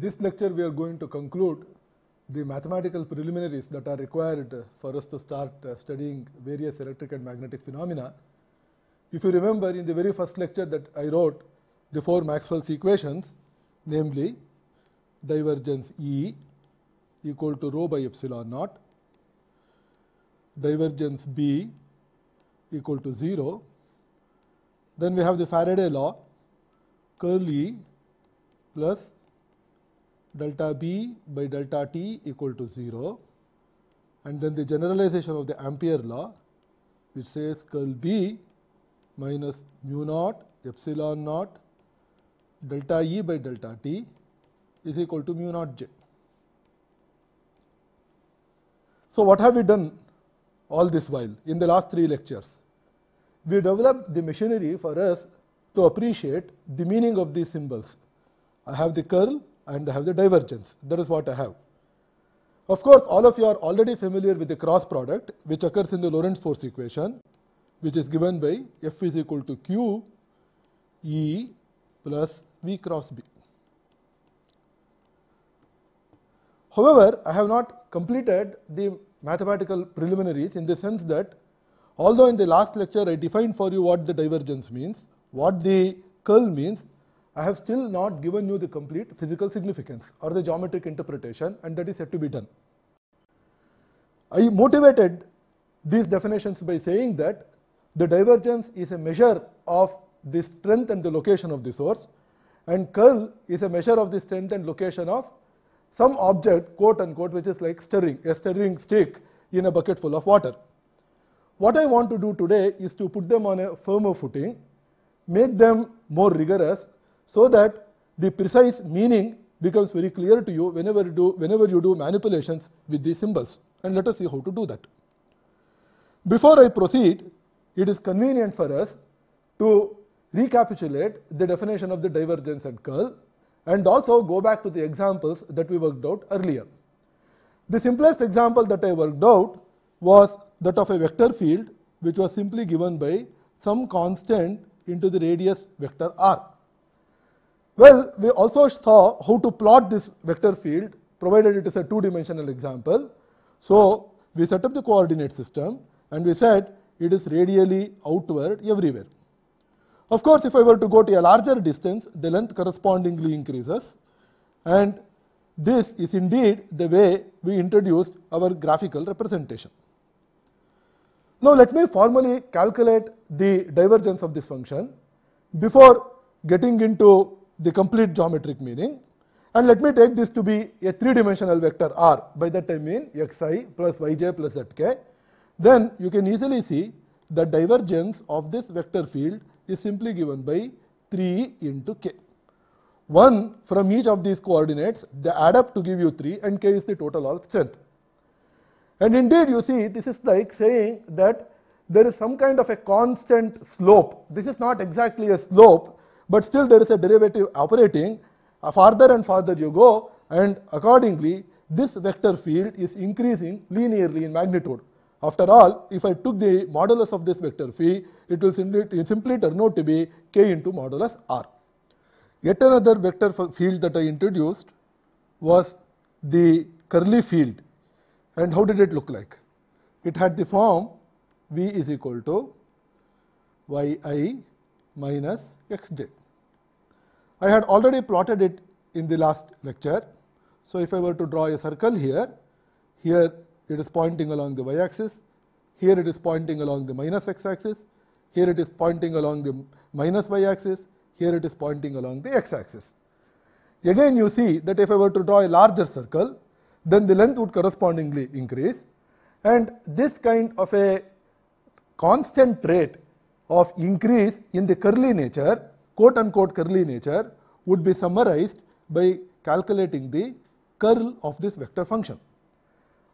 this lecture, we are going to conclude the mathematical preliminaries that are required uh, for us to start uh, studying various electric and magnetic phenomena. If you remember, in the very first lecture that I wrote, the four Maxwell's equations, namely divergence E equal to rho by epsilon naught, divergence B equal to 0. Then we have the Faraday law, curl E plus delta B by delta T equal to 0 and then the generalization of the Ampere law which says curl B minus mu naught epsilon naught delta E by delta T is equal to mu naught J. So, what have we done all this while in the last three lectures? We developed the machinery for us to appreciate the meaning of these symbols. I have the curl and I have the divergence. That is what I have. Of course, all of you are already familiar with the cross product which occurs in the Lorentz force equation which is given by F is equal to Q E plus V cross B. However, I have not completed the mathematical preliminaries in the sense that although in the last lecture I defined for you what the divergence means, what the curl means, I have still not given you the complete physical significance or the geometric interpretation and that is yet to be done. I motivated these definitions by saying that the divergence is a measure of the strength and the location of the source and curl is a measure of the strength and location of some object quote unquote which is like stirring, a stirring stick in a bucket full of water. What I want to do today is to put them on a firmer footing, make them more rigorous so that the precise meaning becomes very clear to you whenever you do, whenever you do manipulations with these symbols. And let us see how to do that. Before I proceed, it is convenient for us to recapitulate the definition of the divergence and curl and also go back to the examples that we worked out earlier. The simplest example that I worked out was that of a vector field which was simply given by some constant into the radius vector r. Well, we also saw how to plot this vector field provided it is a two dimensional example. So, we set up the coordinate system and we said it is radially outward everywhere. Of course, if I were to go to a larger distance, the length correspondingly increases and this is indeed the way we introduced our graphical representation. Now, let me formally calculate the divergence of this function. Before getting into the complete geometric meaning. And let me take this to be a three-dimensional vector r. By that I mean xi plus yj plus zk. Then you can easily see the divergence of this vector field is simply given by 3 into k. 1 from each of these coordinates, they add up to give you 3 and k is the total all strength. And indeed you see this is like saying that there is some kind of a constant slope. This is not exactly a slope, but still there is a derivative operating. Uh, farther and farther you go, and accordingly, this vector field is increasing linearly in magnitude. After all, if I took the modulus of this vector phi, it will simply, simply turn out to be k into modulus r. Yet another vector field that I introduced was the curly field. And how did it look like? It had the form v is equal to yi minus xj. I had already plotted it in the last lecture. So, if I were to draw a circle here, here it is pointing along the y axis, here it is pointing along the minus x axis, here it is pointing along the minus y axis, here it is pointing along the x axis. Again you see that if I were to draw a larger circle, then the length would correspondingly increase and this kind of a constant rate of increase in the curly nature quote unquote curly nature would be summarized by calculating the curl of this vector function.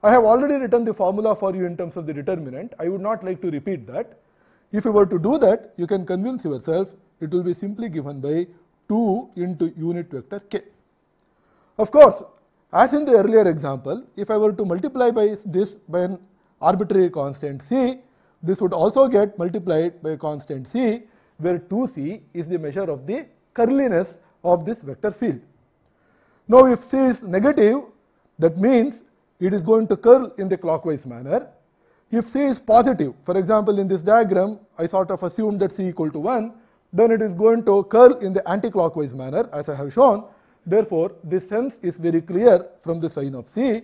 I have already written the formula for you in terms of the determinant. I would not like to repeat that. If you were to do that, you can convince yourself it will be simply given by 2 into unit vector k. Of course, as in the earlier example, if I were to multiply by this by an arbitrary constant c, this would also get multiplied by a constant c where 2c is the measure of the curliness of this vector field. Now, if c is negative, that means it is going to curl in the clockwise manner. If c is positive, for example, in this diagram, I sort of assumed that c equal to 1, then it is going to curl in the anti-clockwise manner as I have shown. Therefore, this sense is very clear from the sign of c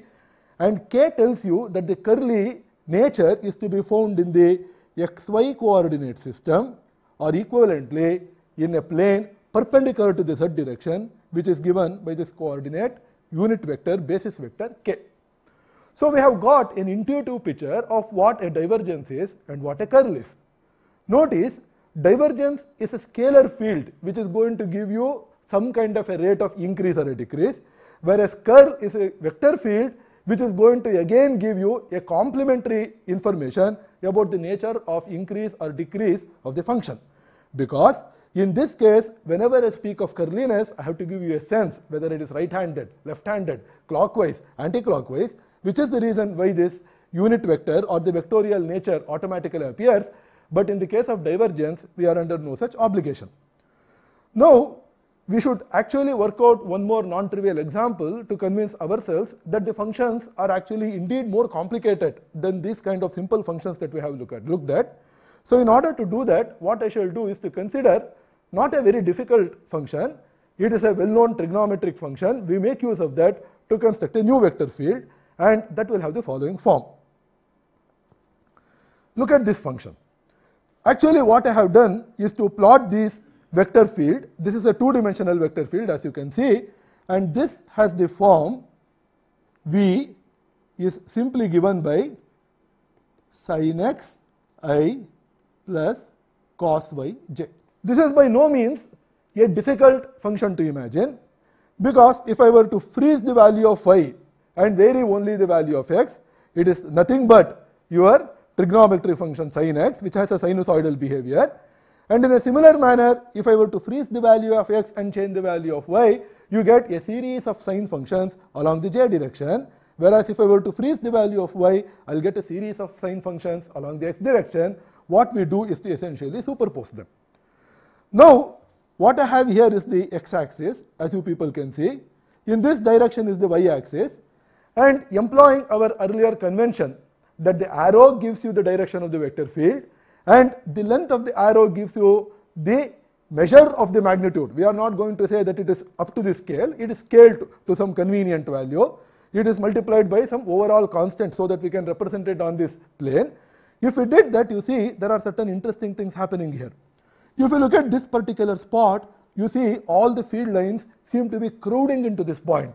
and k tells you that the curly nature is to be found in the xy coordinate system or equivalently in a plane perpendicular to the z direction which is given by this coordinate unit vector basis vector k. So we have got an intuitive picture of what a divergence is and what a curl is. Notice divergence is a scalar field which is going to give you some kind of a rate of increase or a decrease whereas curl is a vector field which is going to again give you a complementary information about the nature of increase or decrease of the function. Because in this case, whenever I speak of curliness, I have to give you a sense whether it is right-handed, left-handed, clockwise, anti-clockwise, which is the reason why this unit vector or the vectorial nature automatically appears. But in the case of divergence, we are under no such obligation. Now, we should actually work out one more non-trivial example to convince ourselves that the functions are actually indeed more complicated than these kind of simple functions that we have looked at, looked at. So in order to do that, what I shall do is to consider not a very difficult function, it is a well-known trigonometric function, we make use of that to construct a new vector field and that will have the following form. Look at this function. Actually what I have done is to plot these vector field. This is a two dimensional vector field as you can see and this has the form V is simply given by sin x i plus cos y j. This is by no means a difficult function to imagine because if I were to freeze the value of y and vary only the value of x, it is nothing but your trigonometry function sin x which has a sinusoidal behavior and in a similar manner, if I were to freeze the value of x and change the value of y, you get a series of sine functions along the j direction. Whereas if I were to freeze the value of y, I'll get a series of sine functions along the x direction. What we do is to essentially superpose them. Now, what I have here is the x-axis, as you people can see. In this direction is the y-axis. And employing our earlier convention that the arrow gives you the direction of the vector field, and the length of the arrow gives you the measure of the magnitude. We are not going to say that it is up to the scale, it is scaled to, to some convenient value. It is multiplied by some overall constant so that we can represent it on this plane. If we did that, you see there are certain interesting things happening here. If you look at this particular spot, you see all the field lines seem to be crowding into this point.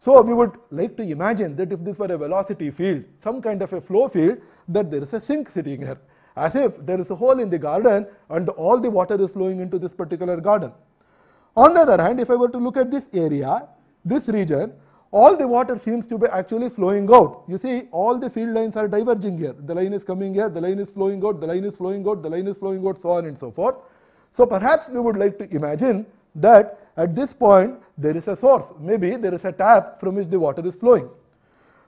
So we would like to imagine that if this were a velocity field, some kind of a flow field, that there is a sink sitting here as if there is a hole in the garden and all the water is flowing into this particular garden. On the other hand, if I were to look at this area, this region, all the water seems to be actually flowing out. You see, all the field lines are diverging here. The line is coming here, the line is flowing out, the line is flowing out, the line is flowing out, so on and so forth. So perhaps we would like to imagine that at this point there is a source, maybe there is a tap from which the water is flowing.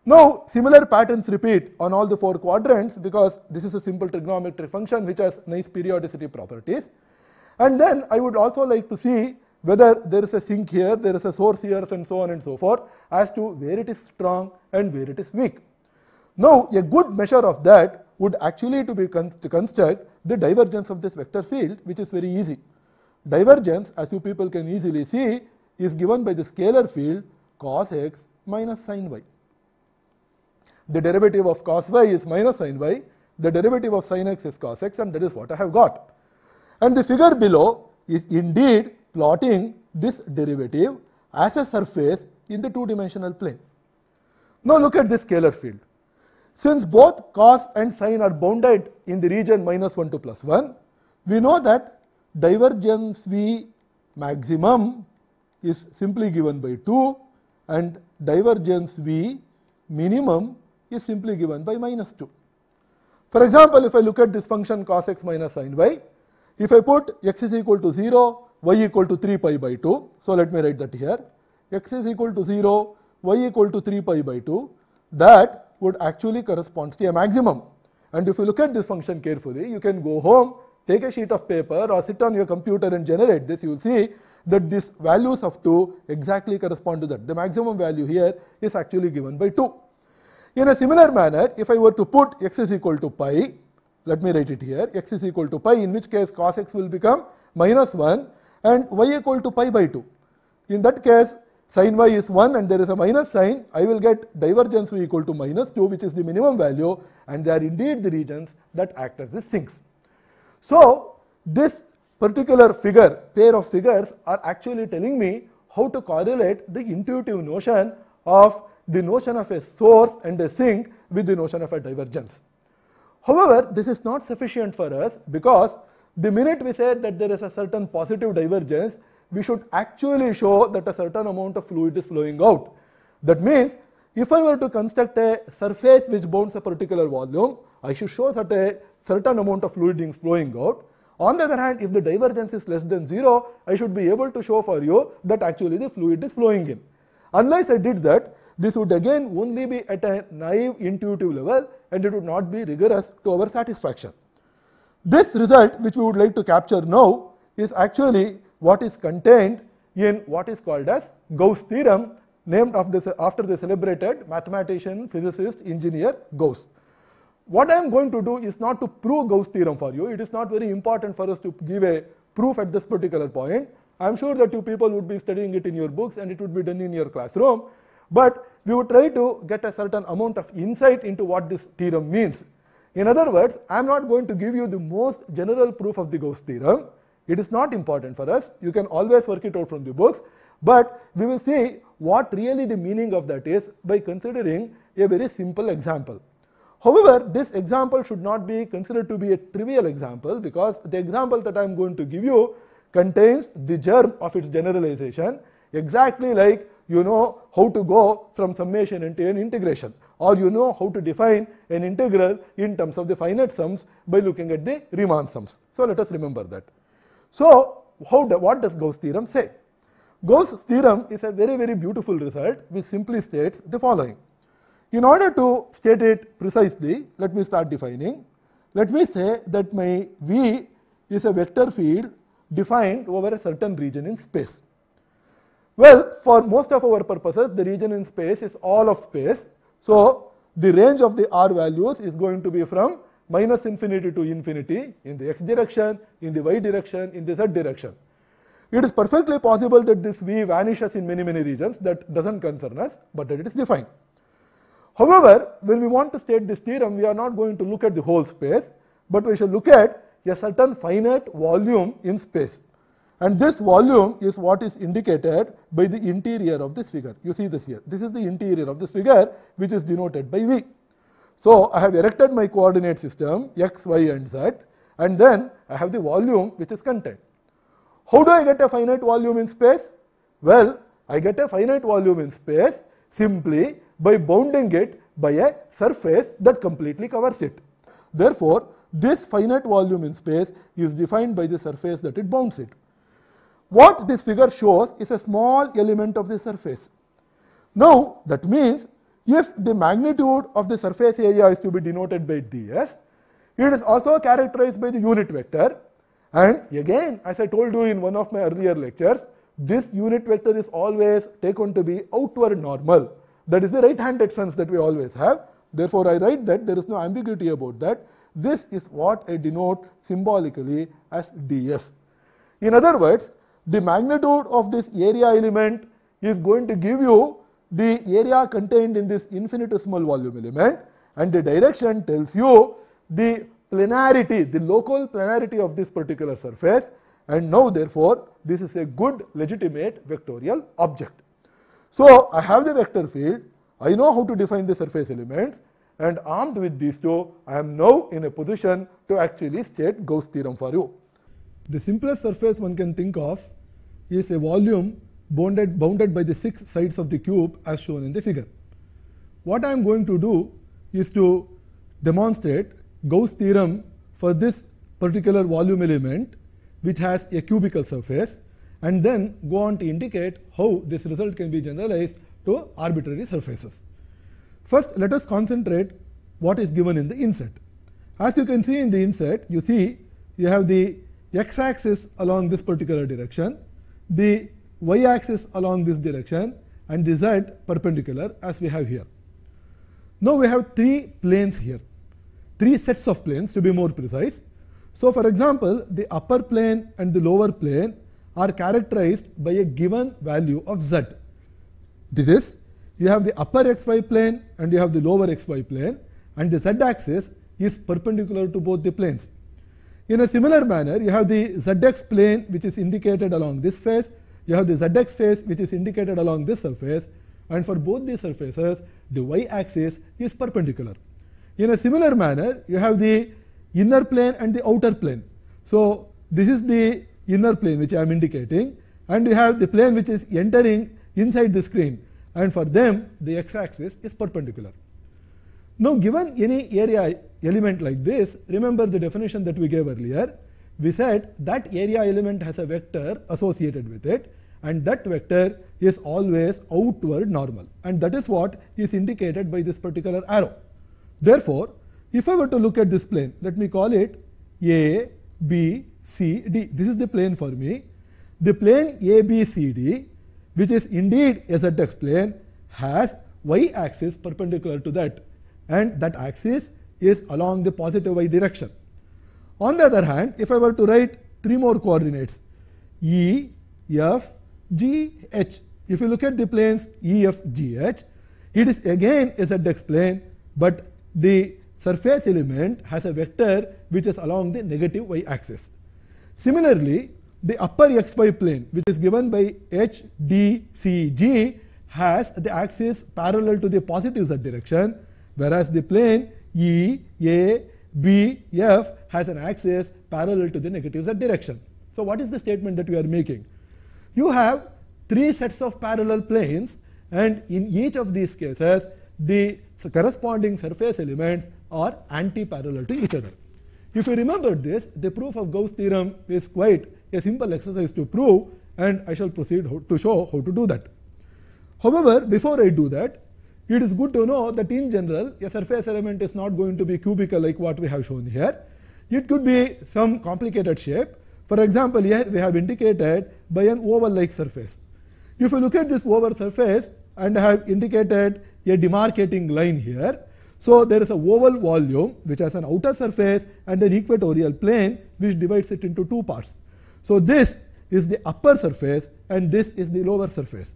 Now, similar patterns repeat on all the four quadrants because this is a simple trigonometric function which has nice periodicity properties. And then I would also like to see whether there is a sink here, there is a source here and so on and so forth as to where it is strong and where it is weak. Now, a good measure of that would actually to be cons to construct the divergence of this vector field which is very easy. Divergence as you people can easily see is given by the scalar field cos x minus sin y the derivative of cos y is minus sin y, the derivative of sin x is cos x and that is what I have got. And the figure below is indeed plotting this derivative as a surface in the two dimensional plane. Now look at this scalar field. Since both cos and sin are bounded in the region minus 1 to plus 1, we know that divergence V maximum is simply given by 2 and divergence V minimum is simply given by minus 2. For example, if I look at this function cos x minus sin y, if I put x is equal to 0, y equal to 3 pi by 2. So, let me write that here x is equal to 0, y equal to 3 pi by 2 that would actually corresponds to a maximum. And if you look at this function carefully, you can go home, take a sheet of paper or sit on your computer and generate this. You will see that these values of 2 exactly correspond to that. The maximum value here is actually given by 2. In a similar manner, if I were to put x is equal to pi, let me write it here, x is equal to pi, in which case cos x will become minus 1 and y equal to pi by 2. In that case, sin y is 1 and there is a minus sign, I will get divergence v equal to minus 2, which is the minimum value and they are indeed the regions that act as the sinks. So, this particular figure, pair of figures are actually telling me how to correlate the intuitive notion of the notion of a source and a sink with the notion of a divergence. However, this is not sufficient for us because the minute we said that there is a certain positive divergence, we should actually show that a certain amount of fluid is flowing out. That means if I were to construct a surface which bounds a particular volume, I should show that a certain amount of fluid is flowing out. On the other hand, if the divergence is less than 0, I should be able to show for you that actually the fluid is flowing in. Unless I did that, this would again only be at a naive intuitive level and it would not be rigorous to our satisfaction. This result which we would like to capture now is actually what is contained in what is called as Gauss theorem named after the celebrated mathematician, physicist, engineer Gauss. What I am going to do is not to prove Gauss theorem for you, it is not very important for us to give a proof at this particular point. I am sure that you people would be studying it in your books and it would be done in your classroom. But we would try to get a certain amount of insight into what this theorem means. In other words, I am not going to give you the most general proof of the Gauss theorem. It is not important for us. You can always work it out from the books. But we will see what really the meaning of that is by considering a very simple example. However, this example should not be considered to be a trivial example because the example that I am going to give you contains the germ of its generalization exactly like you know how to go from summation into an integration or you know how to define an integral in terms of the finite sums by looking at the Riemann sums. So, let us remember that. So, how do, what does Gauss theorem say? Gauss theorem is a very very beautiful result which simply states the following. In order to state it precisely, let me start defining. Let me say that my V is a vector field defined over a certain region in space. Well, for most of our purposes, the region in space is all of space. So, the range of the r values is going to be from minus infinity to infinity in the x direction, in the y direction, in the z direction. It is perfectly possible that this v vanishes in many, many regions that does not concern us, but that it is defined. However, when we want to state this theorem, we are not going to look at the whole space, but we shall look at a certain finite volume in space. And this volume is what is indicated by the interior of this figure. You see this here. This is the interior of this figure, which is denoted by V. So I have erected my coordinate system x, y, and z, and then I have the volume which is contained. How do I get a finite volume in space? Well, I get a finite volume in space simply by bounding it by a surface that completely covers it. Therefore, this finite volume in space is defined by the surface that it bounds it. What this figure shows is a small element of the surface. Now, that means if the magnitude of the surface area is to be denoted by ds, it is also characterized by the unit vector. And again, as I told you in one of my earlier lectures, this unit vector is always taken to be outward normal. That is the right-handed sense that we always have. Therefore, I write that there is no ambiguity about that. This is what I denote symbolically as ds. In other words, the magnitude of this area element is going to give you the area contained in this infinitesimal volume element and the direction tells you the planarity, the local planarity of this particular surface and now therefore, this is a good legitimate vectorial object. So, I have the vector field, I know how to define the surface elements and armed with these two, I am now in a position to actually state Gauss theorem for you. The simplest surface one can think of is a volume bounded, bounded by the six sides of the cube as shown in the figure. What I am going to do is to demonstrate Gauss theorem for this particular volume element which has a cubical surface and then go on to indicate how this result can be generalized to arbitrary surfaces. First let us concentrate what is given in the inset. As you can see in the inset you see you have the x axis along this particular direction the y-axis along this direction and the z perpendicular as we have here. Now we have three planes here, three sets of planes to be more precise. So for example, the upper plane and the lower plane are characterized by a given value of z. That is, you have the upper xy plane and you have the lower xy plane and the z axis is perpendicular to both the planes. In a similar manner, you have the zx plane which is indicated along this face, you have the zx face which is indicated along this surface and for both these surfaces the y axis is perpendicular. In a similar manner, you have the inner plane and the outer plane. So, this is the inner plane which I am indicating and you have the plane which is entering inside the screen and for them the x axis is perpendicular. Now, given any area element like this, remember the definition that we gave earlier. We said that area element has a vector associated with it and that vector is always outward normal and that is what is indicated by this particular arrow. Therefore, if I were to look at this plane, let me call it A, B, C, D. This is the plane for me. The plane A, B, C, D which is indeed a z-x plane has y axis perpendicular to that and that axis is along the positive y direction. On the other hand, if I were to write three more coordinates E, F, G, H, if you look at the planes E, F, G, H, it is again a ZX plane, but the surface element has a vector which is along the negative y axis. Similarly, the upper xy plane which is given by H, D, C, G has the axis parallel to the positive z direction, whereas the plane E, A, B, F has an axis parallel to the negative z direction. So what is the statement that we are making? You have three sets of parallel planes and in each of these cases the corresponding surface elements are anti-parallel to each other. If you remember this, the proof of Gauss theorem is quite a simple exercise to prove and I shall proceed to show how to do that. However, before I do that, it is good to know that in general a surface element is not going to be cubical like what we have shown here. It could be some complicated shape. For example, here we have indicated by an oval like surface. If you look at this oval surface and I have indicated a demarcating line here. So, there is a oval volume which has an outer surface and an equatorial plane which divides it into two parts. So, this is the upper surface and this is the lower surface.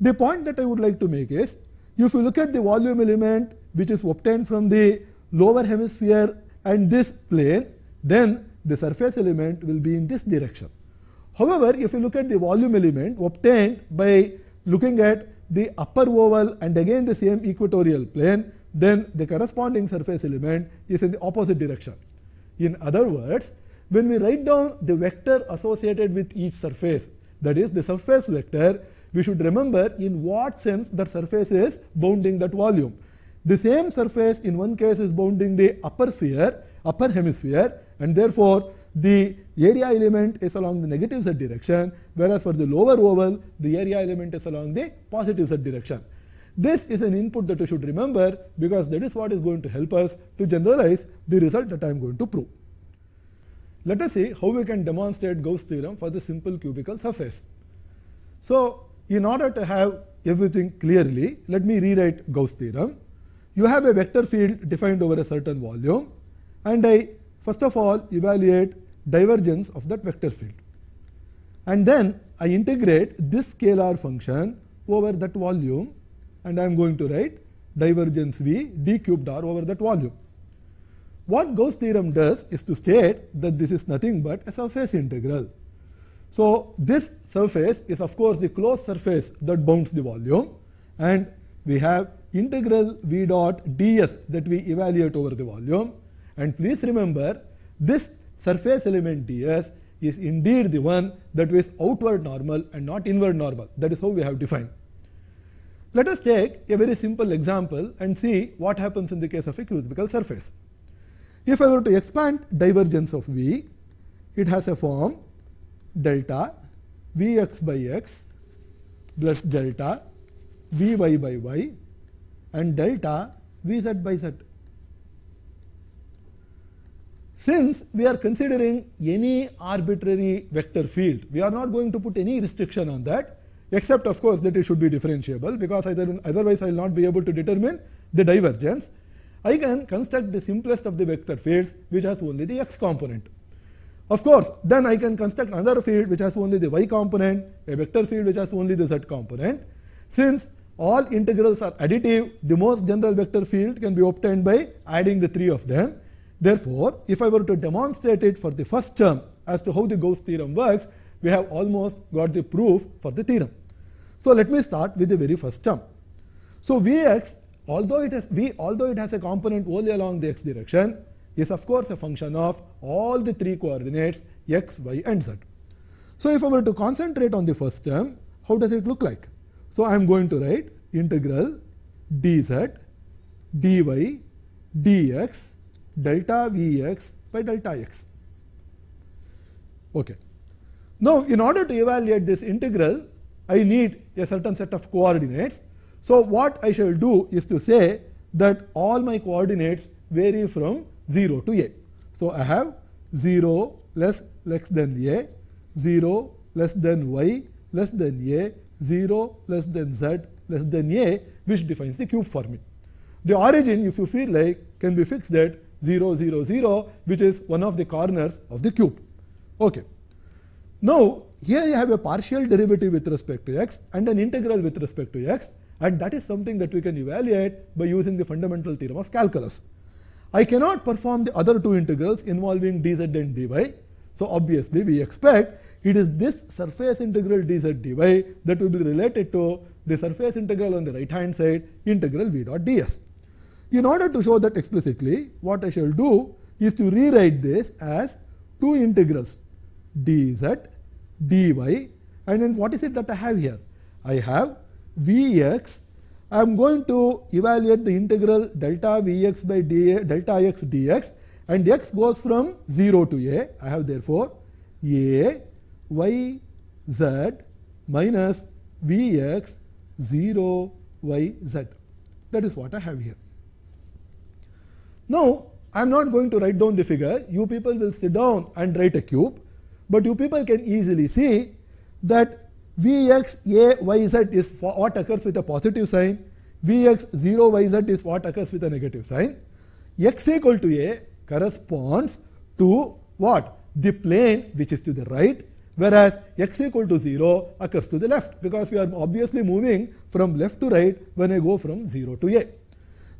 The point that I would like to make is if you look at the volume element which is obtained from the lower hemisphere and this plane, then the surface element will be in this direction. However, if you look at the volume element obtained by looking at the upper oval and again the same equatorial plane, then the corresponding surface element is in the opposite direction. In other words, when we write down the vector associated with each surface, that is the surface vector, we should remember in what sense that surface is bounding that volume. The same surface in one case is bounding the upper sphere, upper hemisphere and therefore the area element is along the negative z direction whereas for the lower oval the area element is along the positive z direction. This is an input that you should remember because that is what is going to help us to generalize the result that I am going to prove. Let us see how we can demonstrate Gauss theorem for the simple cubical surface. So in order to have everything clearly, let me rewrite Gauss theorem. You have a vector field defined over a certain volume and I first of all evaluate divergence of that vector field. And then I integrate this scalar function over that volume and I am going to write divergence v d cubed r over that volume. What Gauss theorem does is to state that this is nothing but a surface integral. So this surface is of course the closed surface that bounds the volume and we have integral v dot ds that we evaluate over the volume and please remember this surface element ds is indeed the one that is outward normal and not inward normal that is how we have defined. Let us take a very simple example and see what happens in the case of a cubical surface. If I were to expand divergence of V, it has a form delta Vx by x plus delta Vy by y and delta Vz by z. Since we are considering any arbitrary vector field, we are not going to put any restriction on that except of course that it should be differentiable because otherwise I will not be able to determine the divergence. I can construct the simplest of the vector fields which has only the x component. Of course, then I can construct another field which has only the y component, a vector field which has only the z component. Since all integrals are additive, the most general vector field can be obtained by adding the three of them. Therefore, if I were to demonstrate it for the first term as to how the Gauss theorem works, we have almost got the proof for the theorem. So, let me start with the very first term. So, Vx although it has V although it has a component only along the x direction is of course a function of all the three coordinates x, y and z. So if I were to concentrate on the first term, how does it look like? So I am going to write integral dz dy dx delta vx by delta x. Okay. Now in order to evaluate this integral, I need a certain set of coordinates. So what I shall do is to say that all my coordinates vary from 0 to a. So I have 0 less less than a, 0 less than y less than a, 0 less than z less than a which defines the cube for me. The origin if you feel like can be fixed at 0 0 0 which is one of the corners of the cube. Okay. Now here you have a partial derivative with respect to x and an integral with respect to x and that is something that we can evaluate by using the fundamental theorem of calculus. I cannot perform the other two integrals involving dz and dy. So, obviously, we expect it is this surface integral dz dy that will be related to the surface integral on the right hand side integral v dot ds. In order to show that explicitly, what I shall do is to rewrite this as two integrals dz dy and then what is it that I have here? I have vx I am going to evaluate the integral delta Vx by dA, delta x dx and x goes from 0 to a. I have therefore a y z minus Vx 0 y z. That is what I have here. Now, I am not going to write down the figure. You people will sit down and write a cube, but you people can easily see that Vx a y z is what occurs with a positive sign, Vx 0 y z is what occurs with a negative sign. x equal to a corresponds to what? The plane which is to the right whereas x equal to 0 occurs to the left because we are obviously moving from left to right when I go from 0 to a.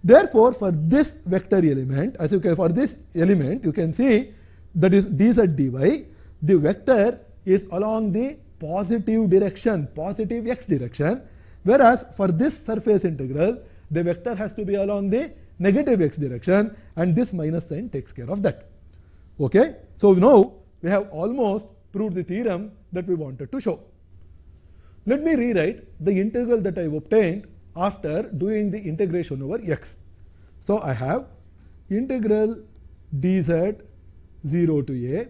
Therefore, for this vector element as you can for this element you can see that is dz dy the vector is along the positive direction, positive x direction. Whereas for this surface integral, the vector has to be along the negative x direction and this minus sign takes care of that. Okay? So now we have almost proved the theorem that we wanted to show. Let me rewrite the integral that I have obtained after doing the integration over x. So I have integral dz 0 to a,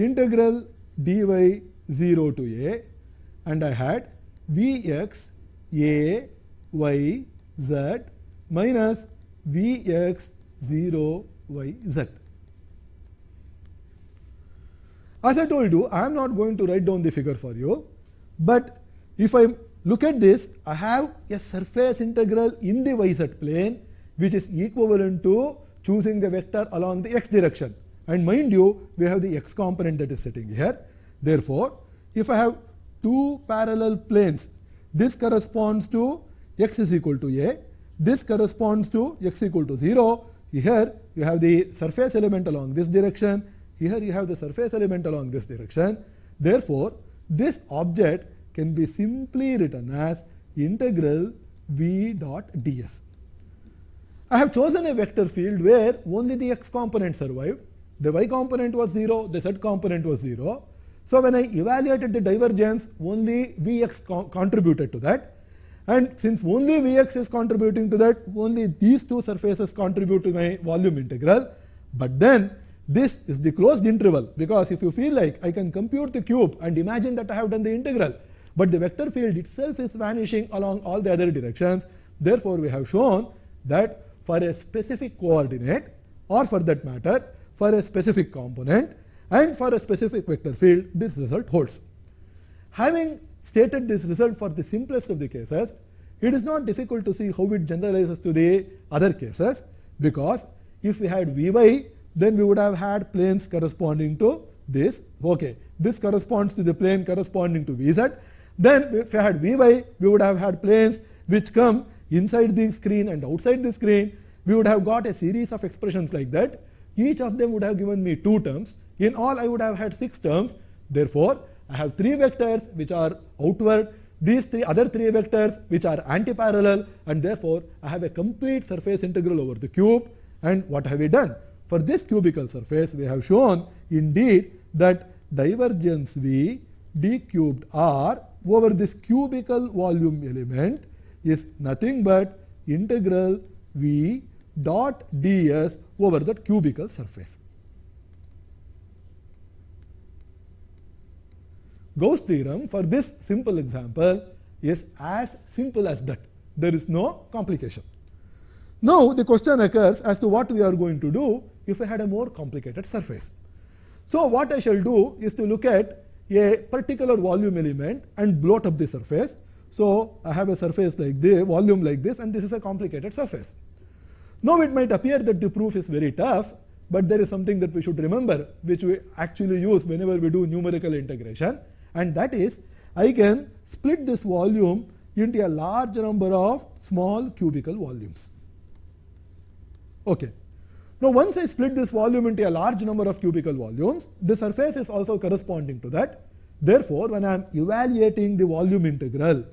integral dy 0 to a and I had V x A y z minus Vx 0 y z. As I told you, I am not going to write down the figure for you, but if I look at this, I have a surface integral in the yz plane which is equivalent to choosing the vector along the x direction. And mind you, we have the x component that is sitting here. Therefore, if I have two parallel planes, this corresponds to x is equal to a, this corresponds to x equal to 0. Here you have the surface element along this direction, here you have the surface element along this direction. Therefore, this object can be simply written as integral v dot ds. I have chosen a vector field where only the x component survived, the y component was 0, the z component was 0. So when I evaluated the divergence, only Vx co contributed to that. And since only Vx is contributing to that, only these two surfaces contribute to my volume integral. But then this is the closed interval because if you feel like I can compute the cube and imagine that I have done the integral, but the vector field itself is vanishing along all the other directions. Therefore, we have shown that for a specific coordinate or for that matter for a specific component, and for a specific vector field this result holds. Having stated this result for the simplest of the cases, it is not difficult to see how it generalizes to the other cases because if we had Vy then we would have had planes corresponding to this okay this corresponds to the plane corresponding to Vz then if we had Vy we would have had planes which come inside the screen and outside the screen we would have got a series of expressions like that each of them would have given me two terms. In all, I would have had six terms. Therefore, I have three vectors which are outward, these three other three vectors which are antiparallel, and therefore, I have a complete surface integral over the cube. And what have we done? For this cubical surface, we have shown indeed that divergence V d cubed r over this cubical volume element is nothing but integral V dot ds over that cubical surface. Gauss theorem for this simple example is as simple as that. There is no complication. Now, the question occurs as to what we are going to do if I had a more complicated surface. So, what I shall do is to look at a particular volume element and bloat up the surface. So, I have a surface like this, volume like this and this is a complicated surface. Now it might appear that the proof is very tough, but there is something that we should remember which we actually use whenever we do numerical integration and that is I can split this volume into a large number of small cubical volumes. Okay. Now once I split this volume into a large number of cubical volumes, the surface is also corresponding to that. Therefore, when I am evaluating the volume integral,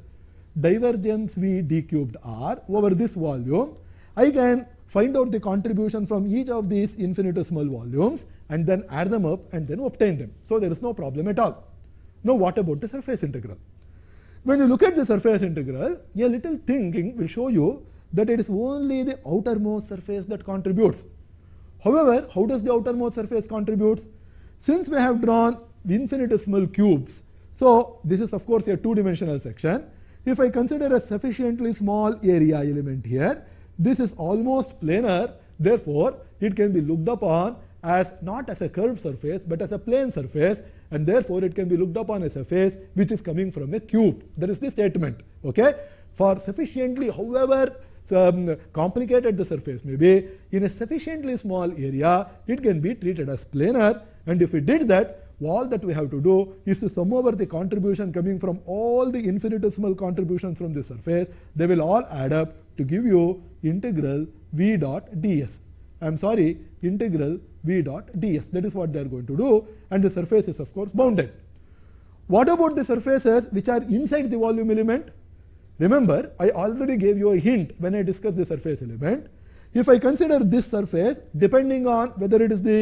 divergence v d cubed r over this volume, I can find out the contribution from each of these infinitesimal volumes and then add them up and then obtain them. So there is no problem at all. Now what about the surface integral? When you look at the surface integral, a little thinking will show you that it is only the outermost surface that contributes. However, how does the outermost surface contribute? Since we have drawn infinitesimal cubes, so this is of course a two dimensional section. If I consider a sufficiently small area element here, this is almost planar, therefore, it can be looked upon as not as a curved surface but as a plane surface and therefore it can be looked upon as a face which is coming from a cube. That is the statement. Okay? For sufficiently, however complicated the surface may be, in a sufficiently small area it can be treated as planar and if we did that all that we have to do is to sum over the contribution coming from all the infinitesimal contributions from the surface, they will all add up to give you integral v dot ds. I am sorry integral v dot ds that is what they are going to do and the surface is of course bounded. What about the surfaces which are inside the volume element? Remember I already gave you a hint when I discussed the surface element. If I consider this surface depending on whether it is the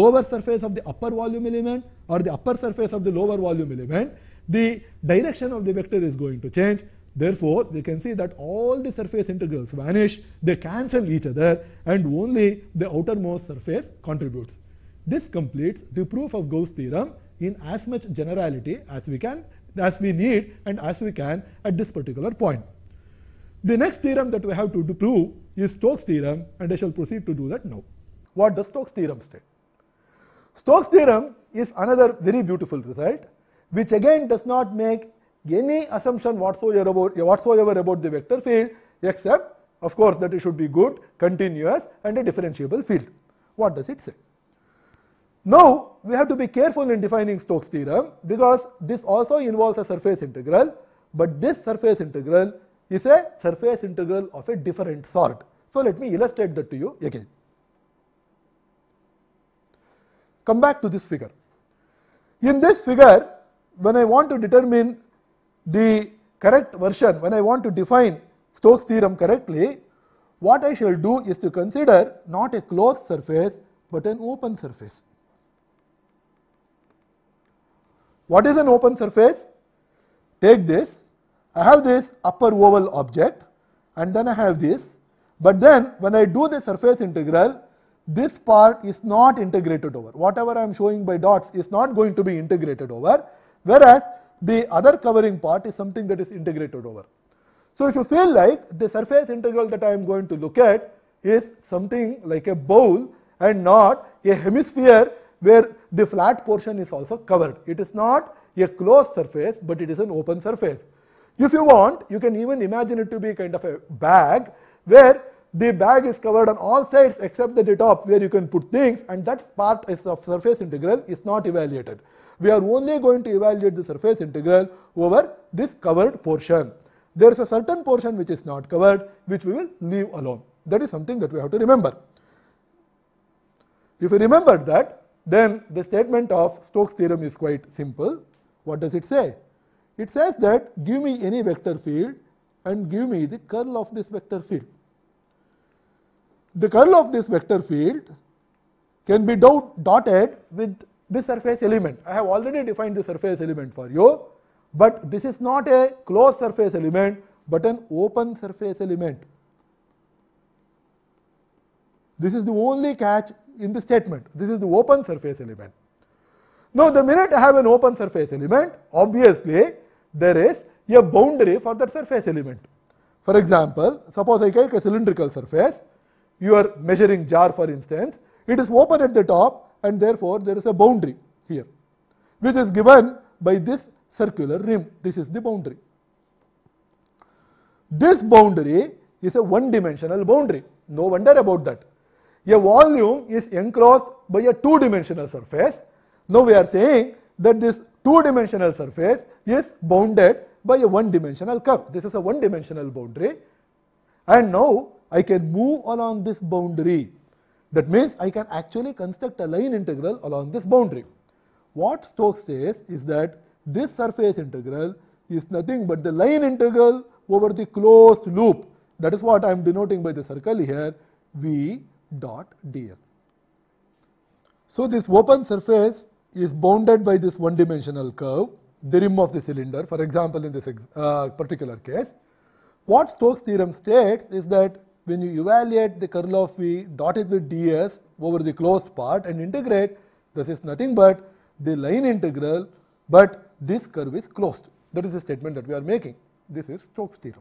lower surface of the upper volume element or the upper surface of the lower volume element, the direction of the vector is going to change Therefore, we can see that all the surface integrals vanish, they cancel each other and only the outermost surface contributes. This completes the proof of Gauss theorem in as much generality as we can as we need and as we can at this particular point. The next theorem that we have to prove is Stokes theorem and I shall proceed to do that now. What does Stokes theorem state? Stokes theorem is another very beautiful result which again does not make any assumption whatsoever about, whatsoever about the vector field except of course that it should be good, continuous and a differentiable field. What does it say? Now, we have to be careful in defining Stokes theorem because this also involves a surface integral, but this surface integral is a surface integral of a different sort. So, let me illustrate that to you again. Come back to this figure. In this figure, when I want to determine the correct version, when I want to define Stokes theorem correctly, what I shall do is to consider not a closed surface, but an open surface. What is an open surface? Take this, I have this upper oval object and then I have this, but then when I do the surface integral, this part is not integrated over. Whatever I am showing by dots is not going to be integrated over, whereas the other covering part is something that is integrated over. So if you feel like the surface integral that I am going to look at is something like a bowl and not a hemisphere where the flat portion is also covered. It is not a closed surface, but it is an open surface. If you want, you can even imagine it to be kind of a bag where the bag is covered on all sides except the top where you can put things and that part is of surface integral is not evaluated we are only going to evaluate the surface integral over this covered portion. There is a certain portion which is not covered, which we will leave alone. That is something that we have to remember. If you remember that, then the statement of Stokes theorem is quite simple. What does it say? It says that give me any vector field and give me the curl of this vector field. The curl of this vector field can be dotted with this surface element. I have already defined the surface element for you, but this is not a closed surface element, but an open surface element. This is the only catch in the statement. This is the open surface element. Now, the minute I have an open surface element, obviously there is a boundary for that surface element. For example, suppose I take a cylindrical surface, your measuring jar for instance, it is open at the top and therefore there is a boundary here which is given by this circular rim. This is the boundary. This boundary is a one dimensional boundary. No wonder about that. A volume is enclosed by a two dimensional surface. Now we are saying that this two dimensional surface is bounded by a one dimensional curve. This is a one dimensional boundary and now I can move along this boundary that means I can actually construct a line integral along this boundary. What Stokes says is that this surface integral is nothing but the line integral over the closed loop. That is what I am denoting by the circle here, V dot dl. So this open surface is bounded by this one dimensional curve, the rim of the cylinder, for example in this uh, particular case. What Stokes theorem states is that when you evaluate the curl of V, dot it with ds over the closed part and integrate, this is nothing but the line integral, but this curve is closed. That is the statement that we are making. This is Stokes theorem.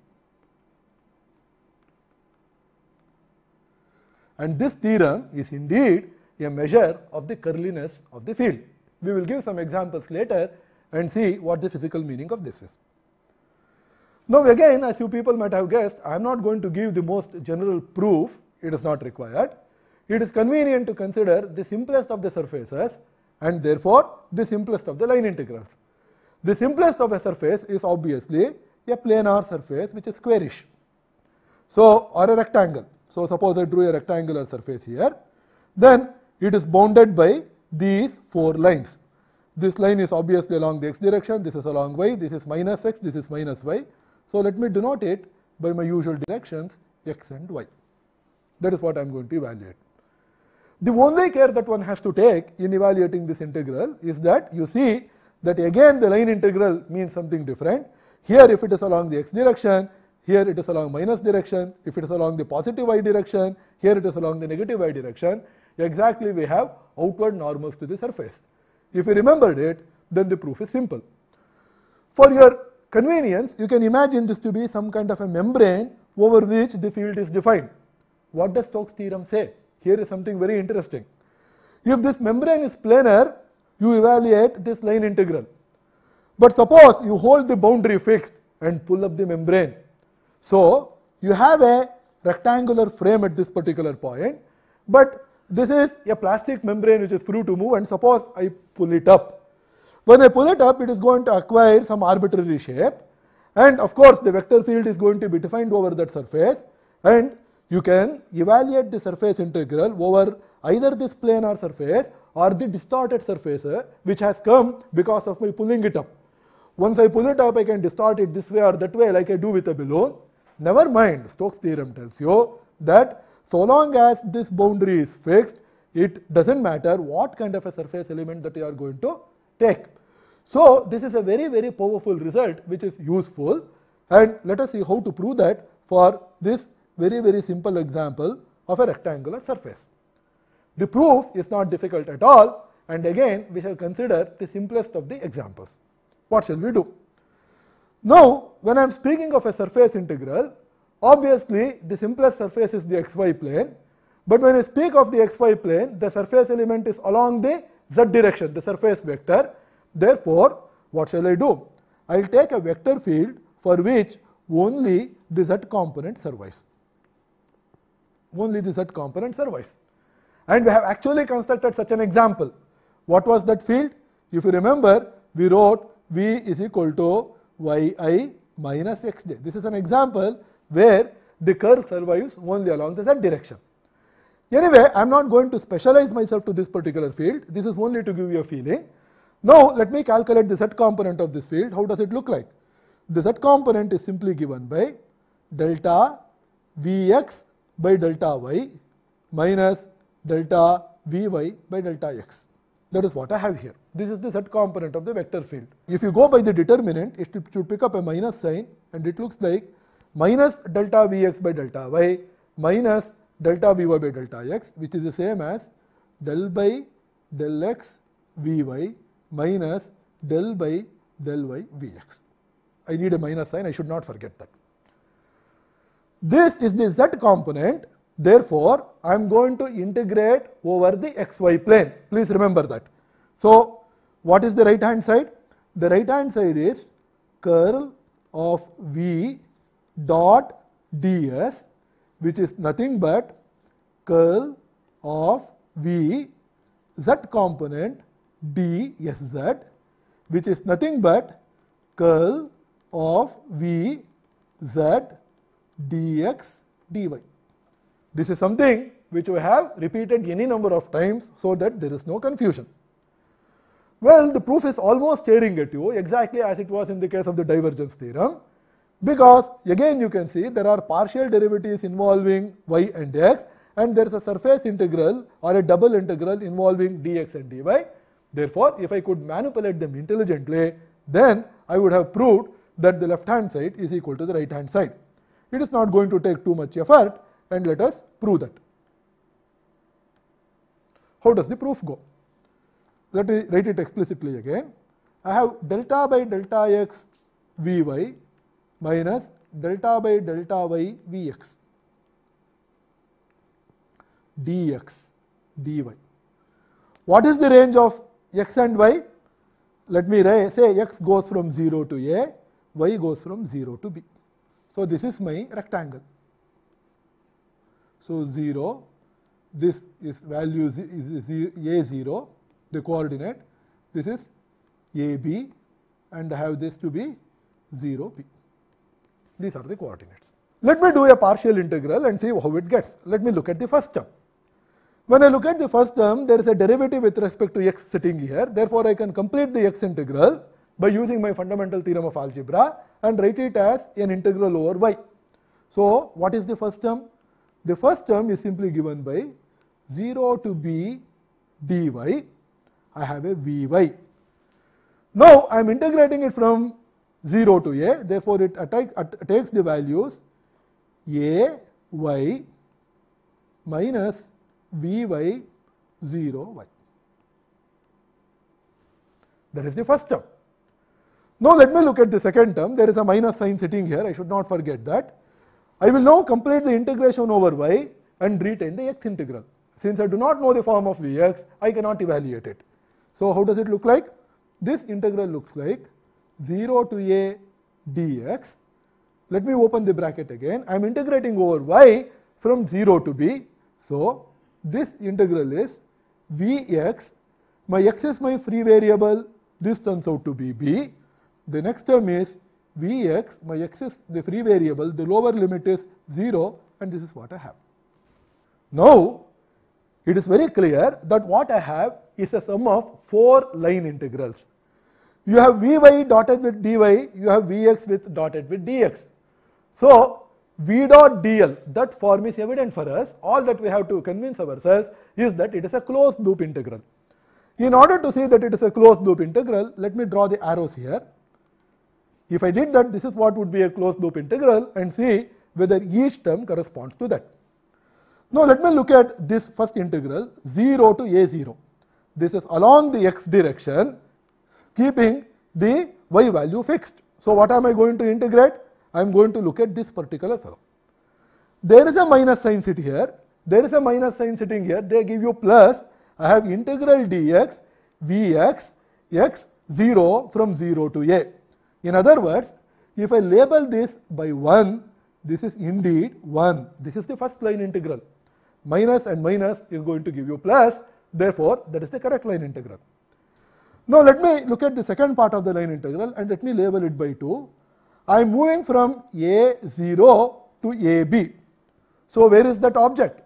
And this theorem is indeed a measure of the curliness of the field. We will give some examples later and see what the physical meaning of this is. Now again, as you people might have guessed, I am not going to give the most general proof, it is not required. It is convenient to consider the simplest of the surfaces and therefore the simplest of the line integrals. The simplest of a surface is obviously a planar surface which is squarish. So, or a rectangle. So, suppose I drew a rectangular surface here, then it is bounded by these four lines. This line is obviously along the x direction, this is along y, this is minus x, this is minus y. So let me denote it by my usual directions x and y. That is what I am going to evaluate. The only care that one has to take in evaluating this integral is that you see that again the line integral means something different. Here if it is along the x direction, here it is along minus direction, if it is along the positive y direction, here it is along the negative y direction, exactly we have outward normals to the surface. If you remembered it, then the proof is simple. For your convenience, you can imagine this to be some kind of a membrane over which the field is defined. What does Stokes' theorem say? Here is something very interesting. If this membrane is planar, you evaluate this line integral. But suppose you hold the boundary fixed and pull up the membrane. So, you have a rectangular frame at this particular point, but this is a plastic membrane which is free to move and suppose I pull it up. When I pull it up, it is going to acquire some arbitrary shape and of course the vector field is going to be defined over that surface and you can evaluate the surface integral over either this planar surface or the distorted surface uh, which has come because of my pulling it up. Once I pull it up, I can distort it this way or that way like I do with a balloon. Never mind, Stokes theorem tells you that so long as this boundary is fixed, it does not matter what kind of a surface element that you are going to take. So, this is a very very powerful result which is useful and let us see how to prove that for this very very simple example of a rectangular surface. The proof is not difficult at all and again we shall consider the simplest of the examples. What shall we do? Now, when I am speaking of a surface integral, obviously the simplest surface is the xy plane, but when I speak of the xy plane, the surface element is along the z direction, the surface vector Therefore, what shall I do? I will take a vector field for which only the z component survives. Only the z component survives. And we have actually constructed such an example. What was that field? If you remember, we wrote v is equal to yi minus xj. This is an example where the curve survives only along the z direction. Anyway, I am not going to specialize myself to this particular field. This is only to give you a feeling. Now let me calculate the z component of this field. How does it look like? The z component is simply given by delta Vx by delta y minus delta Vy by delta x. That is what I have here. This is the z component of the vector field. If you go by the determinant, it should pick up a minus sign and it looks like minus delta Vx by delta y minus delta Vy by delta x which is the same as del by del x Vy minus del by del y Vx. I need a minus sign, I should not forget that. This is the z component, therefore, I am going to integrate over the xy plane. Please remember that. So, what is the right hand side? The right hand side is curl of V dot ds, which is nothing but curl of V z component d S z which is nothing but curl of v z d x d y. This is something which we have repeated any number of times so that there is no confusion. Well, the proof is almost staring at you exactly as it was in the case of the divergence theorem because again you can see there are partial derivatives involving y and x and there is a surface integral or a double integral involving dx and dy Therefore, if I could manipulate them intelligently, then I would have proved that the left hand side is equal to the right hand side. It is not going to take too much effort and let us prove that. How does the proof go? Let me write it explicitly again. I have delta by delta x Vy minus delta by delta y Vx dx dy. What is the range of x and y let me say x goes from 0 to a y goes from 0 to b so this is my rectangle so 0 this is value is a0 the coordinate this is ab and I have this to be 0 p these are the coordinates let me do a partial integral and see how it gets let me look at the first term when I look at the first term, there is a derivative with respect to x sitting here. Therefore, I can complete the x integral by using my fundamental theorem of algebra and write it as an integral over y. So, what is the first term? The first term is simply given by 0 to b dy. I have a vy. Now, I am integrating it from 0 to a. Therefore, it takes the values a y minus v y by 0 y. That is the first term. Now let me look at the second term. There is a minus sign sitting here. I should not forget that. I will now complete the integration over y and retain the x integral. Since I do not know the form of vx, I cannot evaluate it. So how does it look like? This integral looks like 0 to a dx. Let me open the bracket again. I am integrating over y from 0 to b. So this integral is Vx, my x is my free variable, this turns out to be b. The next term is Vx, my x is the free variable, the lower limit is 0 and this is what I have. Now, it is very clear that what I have is a sum of four line integrals. You have Vy dotted with dy, you have Vx with dotted with dx. So, V dot dl that form is evident for us all that we have to convince ourselves is that it is a closed loop integral. In order to see that it is a closed loop integral let me draw the arrows here. If I did that this is what would be a closed loop integral and see whether each term corresponds to that. Now let me look at this first integral 0 to a0 this is along the x direction keeping the y value fixed. So what am I going to integrate? I am going to look at this particular fellow. There is a minus sign sitting here, there is a minus sign sitting here, they give you plus, I have integral dx vx x 0 from 0 to a. In other words, if I label this by 1, this is indeed 1. This is the first line integral. Minus and minus is going to give you plus, therefore, that is the correct line integral. Now, let me look at the second part of the line integral and let me label it by 2. I am moving from A0 to AB. So, where is that object?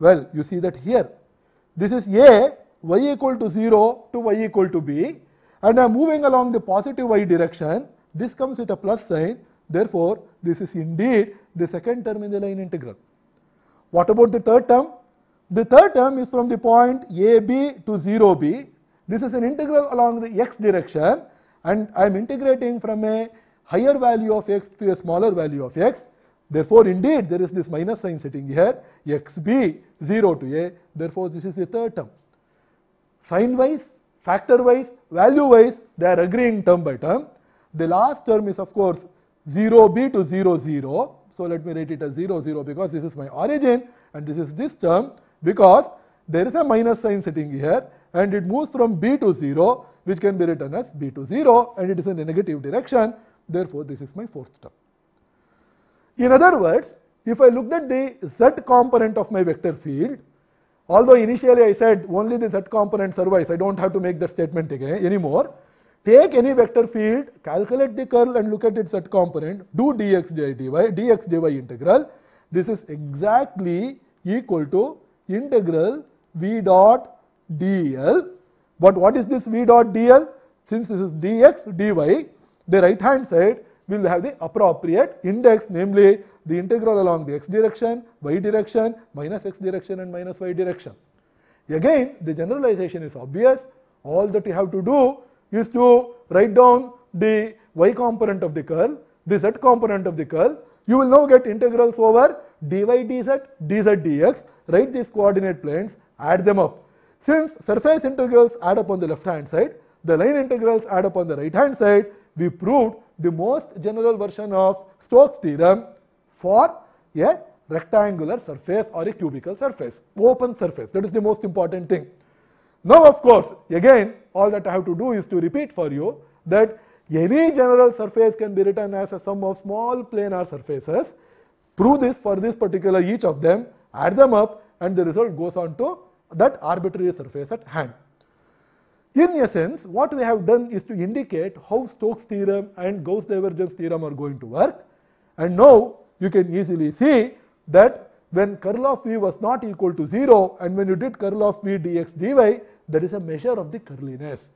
Well, you see that here. This is A, y equal to 0 to y equal to b and I am moving along the positive y direction. This comes with a plus sign. Therefore, this is indeed the second term in the line integral. What about the third term? The third term is from the point AB to 0B. This is an integral along the x direction and I am integrating from a higher value of x to a smaller value of x. Therefore, indeed there is this minus sign sitting here xb 0 to a therefore, this is the third term. Sign wise, factor wise, value wise they are agreeing term by term. The last term is of course 0b to 0 0. So, let me write it as 0 0 because this is my origin and this is this term because there is a minus sign sitting here and it moves from b to 0 which can be written as b to 0 and it is in the negative direction Therefore, this is my fourth term. In other words, if I looked at the z component of my vector field, although initially I said only the z component survives, I don't have to make that statement again anymore. Take any vector field, calculate the curl and look at its z component, do dx dy dy, dx dy integral. This is exactly equal to integral v dot dl. But what is this v dot dl? Since this is dx dy, the right hand side will have the appropriate index namely the integral along the x direction, y direction, minus x direction and minus y direction. Again the generalization is obvious all that you have to do is to write down the y component of the curl, the z component of the curl you will now get integrals over dy dz, dz dx write these coordinate planes add them up. Since surface integrals add up on the left hand side, the line integrals add up on the right hand side we proved the most general version of Stokes theorem for a rectangular surface or a cubical surface, open surface. That is the most important thing. Now, of course, again all that I have to do is to repeat for you that any general surface can be written as a sum of small planar surfaces. Prove this for this particular each of them, add them up and the result goes on to that arbitrary surface at hand. In essence, what we have done is to indicate how Stokes theorem and Gauss divergence theorem are going to work. And now you can easily see that when curl of V was not equal to 0 and when you did curl of V dx dy, that is a measure of the curliness.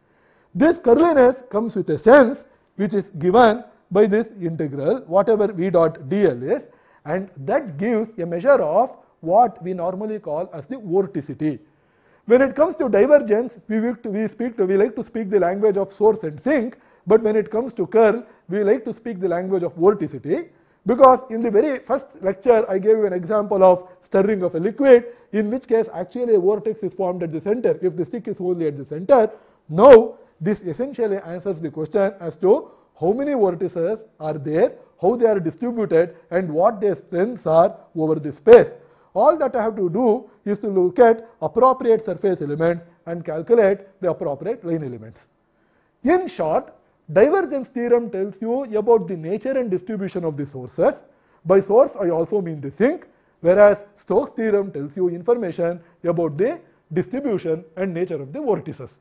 This curliness comes with a sense which is given by this integral, whatever V dot dl is, and that gives a measure of what we normally call as the vorticity. When it comes to divergence, we, we, speak to, we like to speak the language of source and sink, but when it comes to curl, we like to speak the language of vorticity because in the very first lecture I gave you an example of stirring of a liquid in which case actually a vortex is formed at the center if the stick is only at the center. Now this essentially answers the question as to how many vortices are there, how they are distributed and what their strengths are over the space all that I have to do is to look at appropriate surface elements and calculate the appropriate line elements. In short, divergence theorem tells you about the nature and distribution of the sources. By source, I also mean the sink, whereas Stokes theorem tells you information about the distribution and nature of the vortices.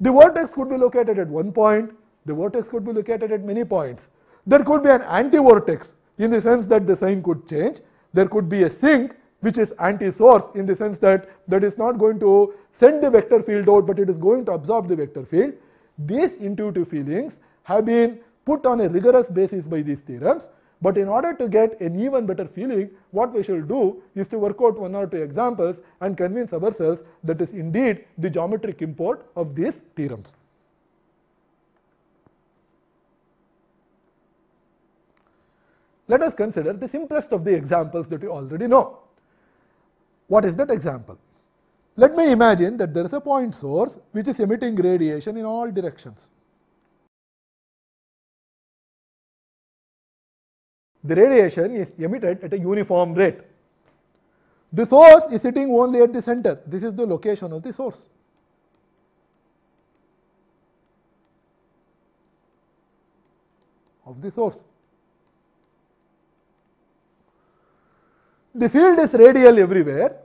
The vortex could be located at one point, the vortex could be located at many points. There could be an anti-vortex in the sense that the sign could change. There could be a sink which is anti-source in the sense that that is not going to send the vector field out, but it is going to absorb the vector field. These intuitive feelings have been put on a rigorous basis by these theorems. But in order to get an even better feeling, what we shall do is to work out one or two examples and convince ourselves that is indeed the geometric import of these theorems. Let us consider the simplest of the examples that we already know. What is that example? Let me imagine that there is a point source which is emitting radiation in all directions. The radiation is emitted at a uniform rate. The source is sitting only at the center. This is the location of the source. Of the source. the field is radial everywhere,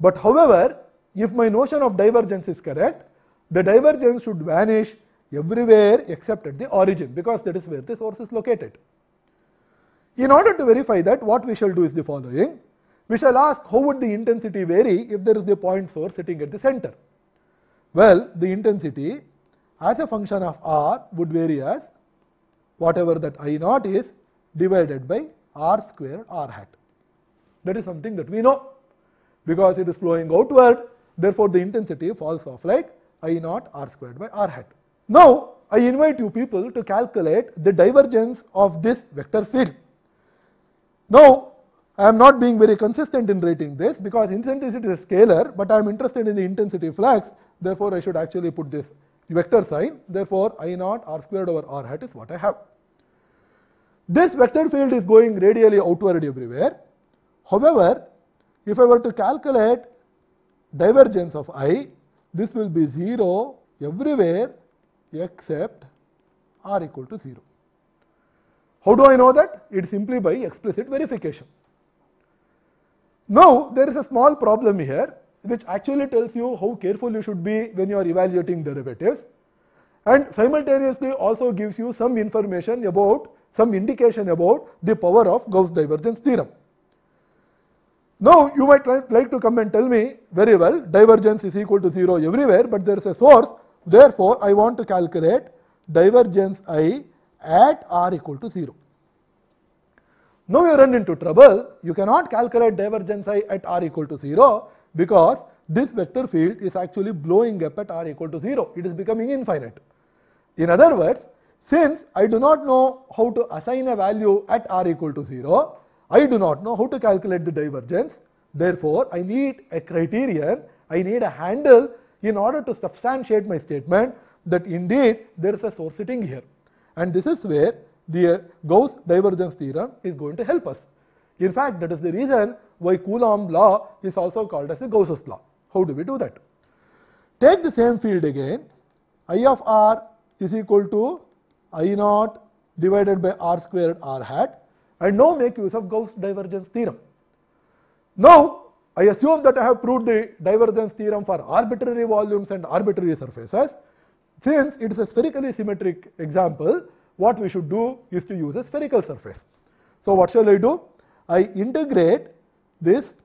but however, if my notion of divergence is correct, the divergence should vanish everywhere except at the origin because that is where the source is located. In order to verify that, what we shall do is the following. We shall ask how would the intensity vary if there is the point source sitting at the center. Well, the intensity as a function of r would vary as whatever that i naught is divided by r squared r hat. That is something that we know because it is flowing outward. Therefore, the intensity falls off like I naught r squared by r hat. Now, I invite you people to calculate the divergence of this vector field. Now, I am not being very consistent in writing this because intensity is a scalar, but I am interested in the intensity flux. Therefore, I should actually put this vector sign. Therefore, I naught r squared over r hat is what I have. This vector field is going radially outward everywhere. However, if I were to calculate divergence of I, this will be 0 everywhere except r equal to 0. How do I know that? It is simply by explicit verification. Now, there is a small problem here which actually tells you how careful you should be when you are evaluating derivatives and simultaneously also gives you some information about some indication about the power of Gauss divergence theorem. Now you might like to come and tell me very well divergence is equal to 0 everywhere but there is a source therefore I want to calculate divergence I at r equal to 0. Now you run into trouble you cannot calculate divergence I at r equal to 0 because this vector field is actually blowing up at r equal to 0 it is becoming infinite. In other words since I do not know how to assign a value at r equal to 0 I do not know how to calculate the divergence. Therefore, I need a criterion, I need a handle in order to substantiate my statement that indeed there is a source sitting here. And this is where the uh, Gauss divergence theorem is going to help us. In fact, that is the reason why Coulomb law is also called as a Gauss's law. How do we do that? Take the same field again, I of r is equal to I naught divided by r squared r hat and now make use of Gauss divergence theorem. Now, I assume that I have proved the divergence theorem for arbitrary volumes and arbitrary surfaces. Since it is a spherically symmetric example, what we should do is to use a spherical surface. So, what shall I do? I integrate this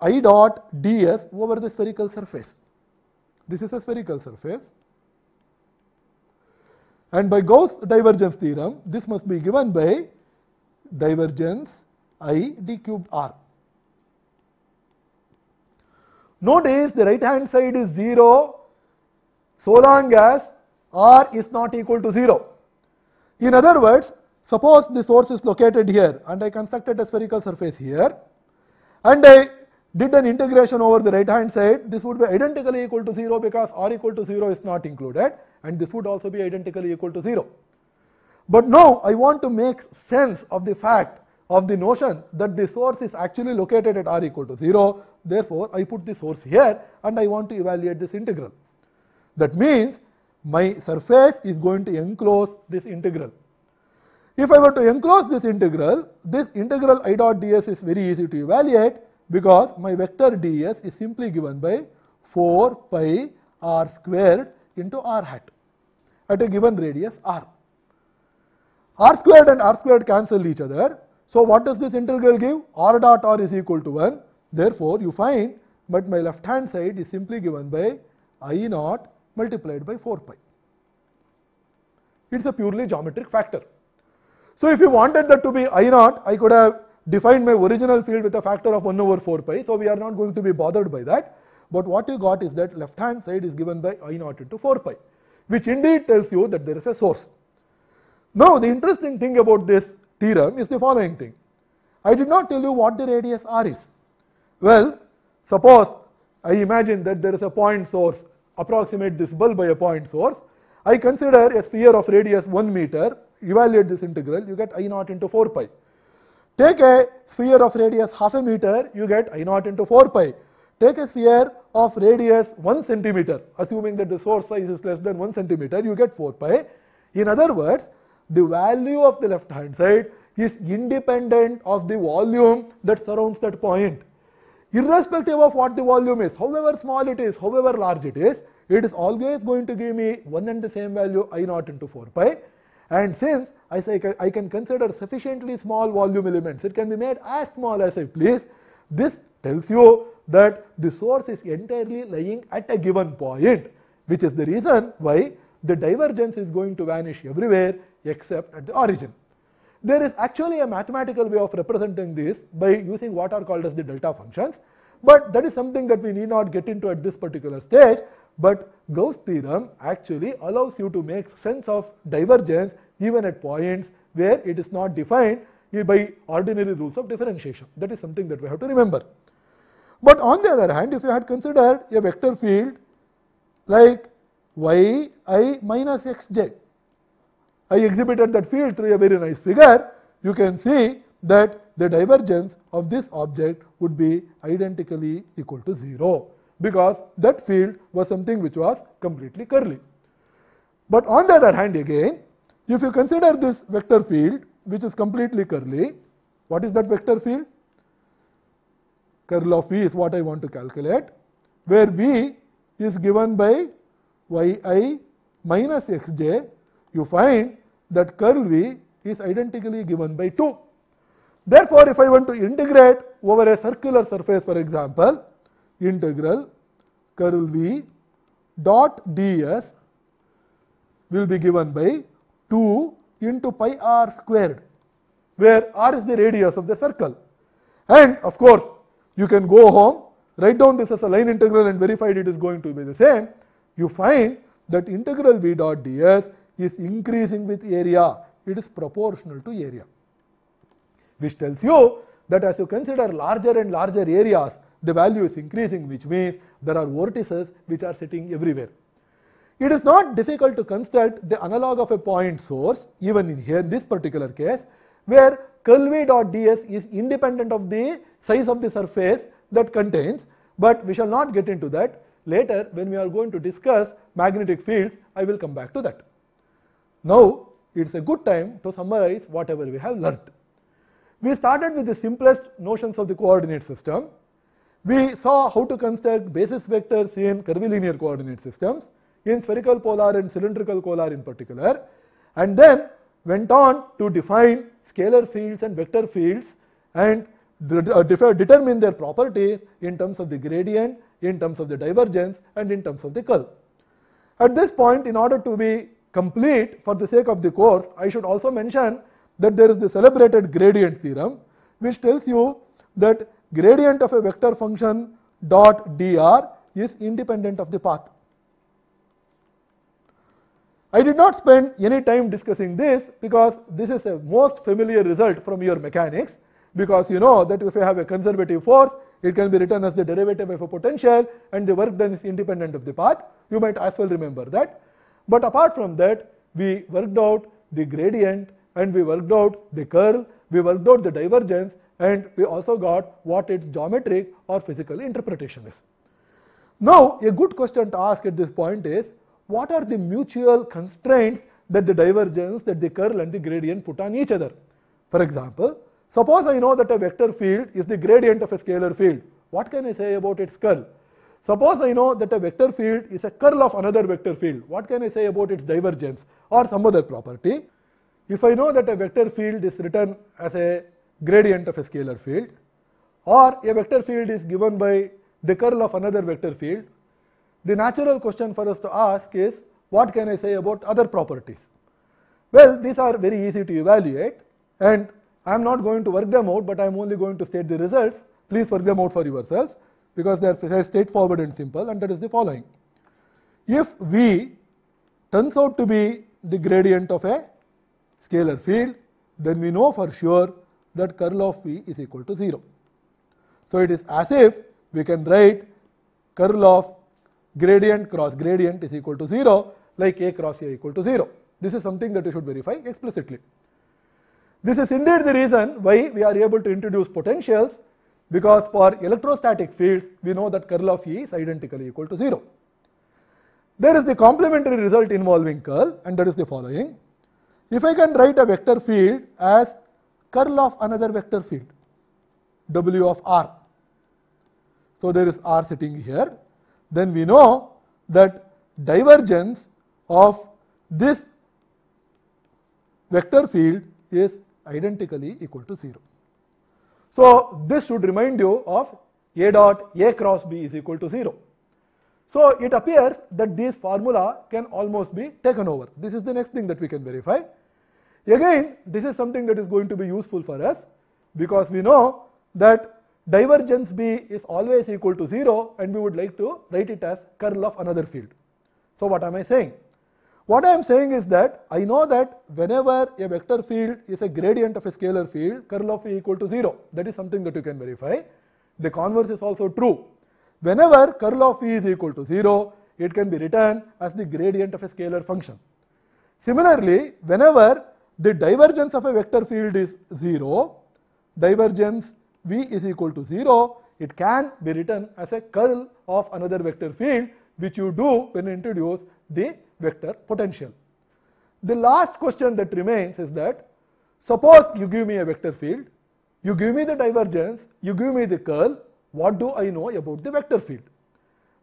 i dot ds over the spherical surface. This is a spherical surface. And by Gauss divergence theorem, this must be given by divergence i d cubed r. Notice the right hand side is 0 so long as r is not equal to 0. In other words, suppose the source is located here and I constructed a spherical surface here and I did an integration over the right hand side, this would be identically equal to 0 because r equal to 0 is not included and this would also be identically equal to 0. But now I want to make sense of the fact of the notion that the source is actually located at r equal to 0. Therefore, I put the source here and I want to evaluate this integral. That means my surface is going to enclose this integral. If I were to enclose this integral, this integral i dot ds is very easy to evaluate because my vector ds is simply given by 4 pi r squared into r hat at a given radius r r squared and r squared cancel each other. So, what does this integral give? r dot r is equal to 1. Therefore, you find but my left hand side is simply given by i naught multiplied by 4 pi. It is a purely geometric factor. So, if you wanted that to be i naught, I could have defined my original field with a factor of 1 over 4 pi. So, we are not going to be bothered by that. But what you got is that left hand side is given by i naught into 4 pi, which indeed tells you that there is a source. Now the interesting thing about this theorem is the following thing. I did not tell you what the radius r is. Well, suppose I imagine that there is a point source, approximate this bulb by a point source. I consider a sphere of radius 1 meter, evaluate this integral, you get I naught into 4 pi. Take a sphere of radius half a meter, you get I naught into 4 pi. Take a sphere of radius 1 centimeter, assuming that the source size is less than 1 centimeter, you get 4 pi. In other words, the value of the left hand side is independent of the volume that surrounds that point. Irrespective of what the volume is, however small it is, however large it is, it is always going to give me one and the same value I naught into 4 pi. And since I, say I can consider sufficiently small volume elements, it can be made as small as I please. This tells you that the source is entirely lying at a given point, which is the reason why the divergence is going to vanish everywhere except at the origin. There is actually a mathematical way of representing this by using what are called as the delta functions, but that is something that we need not get into at this particular stage. But Gauss theorem actually allows you to make sense of divergence even at points where it is not defined by ordinary rules of differentiation. That is something that we have to remember. But on the other hand, if you had considered a vector field like y i minus x j, I exhibited that field through a very nice figure, you can see that the divergence of this object would be identically equal to 0 because that field was something which was completely curly. But on the other hand again, if you consider this vector field which is completely curly, what is that vector field? Curl of V is what I want to calculate, where V is given by yi minus xj, you find that curl V is identically given by 2. Therefore, if I want to integrate over a circular surface for example, integral curl V dot ds will be given by 2 into pi r squared where r is the radius of the circle. And of course, you can go home, write down this as a line integral and verify it is going to be the same. You find that integral v dot ds is increasing with area, it is proportional to area. Which tells you that as you consider larger and larger areas, the value is increasing which means there are vortices which are sitting everywhere. It is not difficult to construct the analog of a point source even in here in this particular case where curl v dot ds is independent of the size of the surface that contains but we shall not get into that later when we are going to discuss magnetic fields I will come back to that. Now it is a good time to summarize whatever we have learnt. We started with the simplest notions of the coordinate system. We saw how to construct basis vectors in curvilinear coordinate systems, in spherical polar and cylindrical polar in particular, and then went on to define scalar fields and vector fields and uh, determine their properties in terms of the gradient, in terms of the divergence and in terms of the curl. At this point, in order to be complete for the sake of the course, I should also mention that there is the celebrated gradient theorem, which tells you that gradient of a vector function dot dr is independent of the path. I did not spend any time discussing this because this is a most familiar result from your mechanics because you know that if you have a conservative force, it can be written as the derivative of a potential and the work done is independent of the path. You might as well remember that. But apart from that, we worked out the gradient and we worked out the curl, we worked out the divergence and we also got what its geometric or physical interpretation is. Now, a good question to ask at this point is, what are the mutual constraints that the divergence, that the curl and the gradient put on each other? For example, suppose I know that a vector field is the gradient of a scalar field. What can I say about its curl? Suppose I know that a vector field is a curl of another vector field. What can I say about its divergence or some other property? If I know that a vector field is written as a gradient of a scalar field or a vector field is given by the curl of another vector field, the natural question for us to ask is what can I say about other properties? Well, these are very easy to evaluate and I am not going to work them out, but I am only going to state the results. Please work them out for yourselves because they are very straightforward and simple and that is the following. If V turns out to be the gradient of a scalar field, then we know for sure that curl of V is equal to 0. So, it is as if we can write curl of gradient cross gradient is equal to 0 like A cross A equal to 0. This is something that you should verify explicitly. This is indeed the reason why we are able to introduce potentials because for electrostatic fields we know that curl of E is identically equal to 0. There is the complementary result involving curl and that is the following. If I can write a vector field as curl of another vector field W of R. So, there is R sitting here then we know that divergence of this vector field is identically equal to 0. So this should remind you of A dot A cross B is equal to 0. So it appears that this formula can almost be taken over. This is the next thing that we can verify. Again, this is something that is going to be useful for us because we know that divergence B is always equal to 0 and we would like to write it as curl of another field. So what am I saying? What I am saying is that I know that whenever a vector field is a gradient of a scalar field, curl of E equal to 0. That is something that you can verify. The converse is also true. Whenever curl of E is equal to 0, it can be written as the gradient of a scalar function. Similarly, whenever the divergence of a vector field is 0, divergence V is equal to 0, it can be written as a curl of another vector field which you do when you introduce the vector potential. The last question that remains is that suppose you give me a vector field, you give me the divergence, you give me the curl, what do I know about the vector field?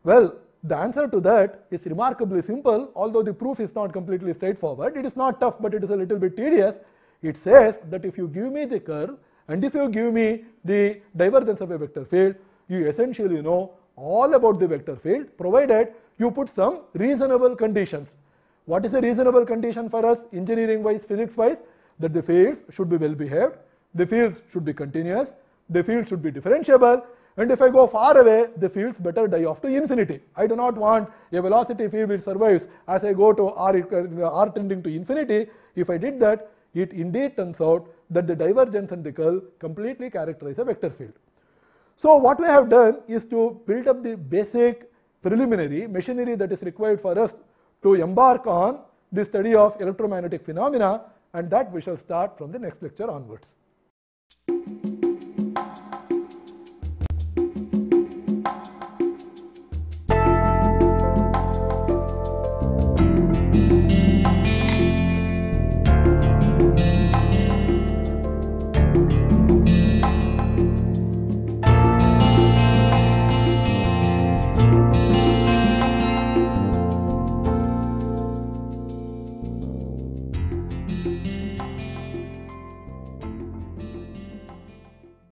Well, the answer to that is remarkably simple, although the proof is not completely straightforward. It is not tough, but it is a little bit tedious. It says that if you give me the curl and if you give me the divergence of a vector field, you essentially know all about the vector field provided you put some reasonable conditions. What is a reasonable condition for us engineering wise, physics wise? That the fields should be well behaved, the fields should be continuous, the fields should be differentiable and if I go far away the fields better die off to infinity. I do not want a velocity field which survives as I go to r, r tending to infinity. If I did that it indeed turns out that the divergence and the curl completely characterize a vector field. So what we have done is to build up the basic preliminary machinery that is required for us to embark on the study of electromagnetic phenomena and that we shall start from the next lecture onwards.